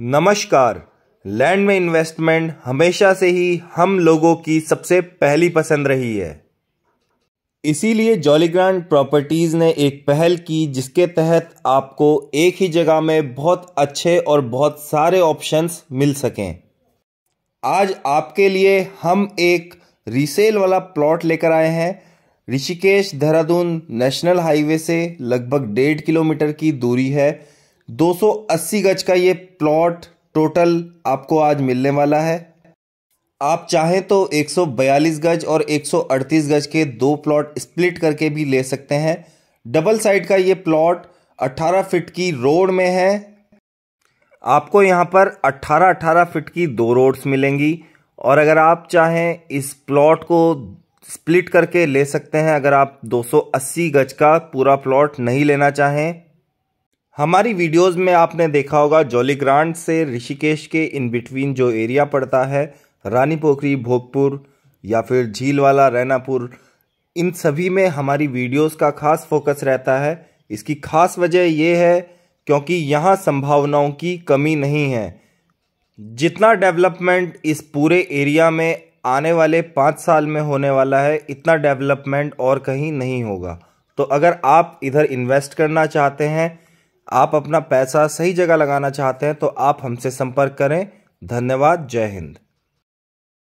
नमस्कार लैंड में इन्वेस्टमेंट हमेशा से ही हम लोगों की सबसे पहली पसंद रही है इसीलिए जॉलीग्रांड प्रॉपर्टीज़ ने एक पहल की जिसके तहत आपको एक ही जगह में बहुत अच्छे और बहुत सारे ऑप्शंस मिल सकें आज आपके लिए हम एक रीसेल वाला प्लॉट लेकर आए हैं ऋषिकेश देहरादून नेशनल हाईवे से लगभग डेढ़ किलोमीटर की दूरी है 280 गज का ये प्लॉट टोटल आपको आज मिलने वाला है आप चाहें तो 142 गज और 138 गज के दो प्लॉट स्प्लिट करके भी ले सकते हैं डबल साइड का ये प्लॉट 18 फिट की रोड में है आपको यहाँ पर 18-18 फिट की दो रोड्स मिलेंगी और अगर आप चाहें इस प्लॉट को स्प्लिट करके ले सकते हैं अगर आप 280 गज का पूरा प्लॉट नहीं लेना चाहें हमारी वीडियोस में आपने देखा होगा जॉली ग्रांड से ऋषिकेश के इन बिटवीन जो एरिया पड़ता है रानी पोखरी भोगपुर या फिर झील वाला रैनापुर इन सभी में हमारी वीडियोस का खास फोकस रहता है इसकी खास वजह यह है क्योंकि यहाँ संभावनाओं की कमी नहीं है जितना डेवलपमेंट इस पूरे एरिया में आने वाले पाँच साल में होने वाला है इतना डेवलपमेंट और कहीं नहीं होगा तो अगर आप इधर इन्वेस्ट करना चाहते हैं आप अपना पैसा सही जगह लगाना चाहते हैं तो आप हमसे संपर्क करें धन्यवाद जय हिंद